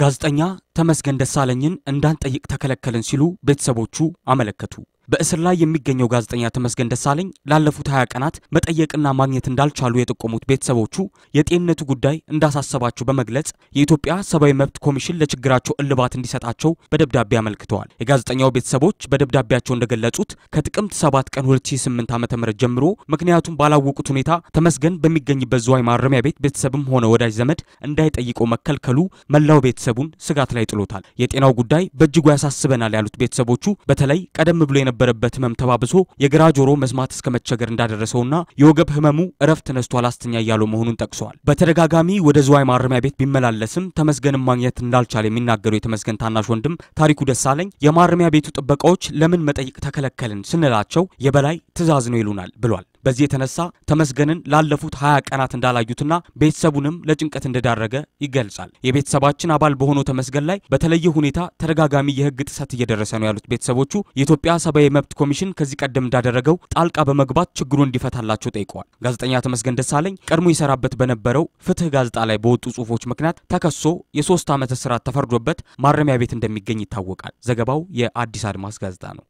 ጋዜጠኛ ተመስገን ደሳለኝን እንዳንጠይቅ ተከለከልን ሲሉ ቤተሰቦቹ አመለከቱ። በእስር ላይ የሚገኘው ጋዜጠኛ ተመስገን ደሳለኝ ላለፉት 20 ቀናት መጠየቅና ማግኘት እንዳልቻሉ የጠቆሙት ቤተሰቦቹ የጤንነቱ ጉዳይ እንዳሳሰባቸው በመግለጽ የኢትዮጵያ ሰብአዊ መብት ኮሚሽን ለችግራቸው እልባት እንዲሰጣቸው በደብዳቤ አመልክተዋል። የጋዜጠኛው ቤተሰቦች በደብዳቤያቸው እንደገለጹት ከጥቅምት 7 ቀን 2008 ዓ ም ጀምሮ ምክንያቱም ባላወቁት ሁኔታ ተመስገን በሚገኝበት ዝዋይ ማረሚያ ቤት ቤተሰብም ሆነ ወዳጅ ዘመድ እንዳይጠይቀው መከልከሉ መላው ቤተሰቡን ስጋት ላይ ጥሎታል። የጤናው ጉዳይ በእጅጉ ያሳስበናል ያሉት ቤተሰቦቹ በተለይ ቀደም ብሎ የነበ የነበረበት ህመም ተባብሶ የግራ ጆሮ መስማት እስከ መቸገር እንዳደረሰውና የወገብ ህመሙ እረፍት ነስቷል አስተኛ እያሉ መሆኑን ጠቅሰዋል። በተደጋጋሚ ወደ ዝዋይ ማረሚያ ቤት ቢመላለስም ተመስገንም ማግኘት እንዳልቻለ የሚናገሩ የተመስገን ታናሽ ወንድም ታሪኩ ደሳለኝ የማረሚያ ቤቱ ጥበቃዎች ለምን መጠየቅ ተከለከልን ስንላቸው የበላይ ትዕዛዝ ነው ይሉናል ብሏል። በዚህ የተነሳ ተመስገንን ላለፉት ሀያ ቀናት እንዳላዩትና ቤተሰቡንም ለጭንቀት እንደዳረገ ይገልጻል። የቤተሰባችን አባል በሆነው ተመስገን ላይ በተለየ ሁኔታ ተደጋጋሚ የህግ ጥሰት እየደረሰ ነው ያሉት ቤተሰቦቹ የኢትዮጵያ ሰብአዊ መብት ኮሚሽን ከዚህ ቀደም እንዳደረገው ጣልቃ በመግባት ችግሩን እንዲፈታላቸው ጠይቀዋል። ጋዜጠኛ ተመስገን ደሳለኝ ቀድሞ ይሰራበት በነበረው ፍትህ ጋዜጣ ላይ በወጡ ጽሁፎች ምክንያት ተከሶ የሶስት ዓመት እስራት ተፈርዶበት ማረሚያ ቤት እንደሚገኝ ይታወቃል። ዘገባው የአዲስ አድማስ ጋዜጣ ነው።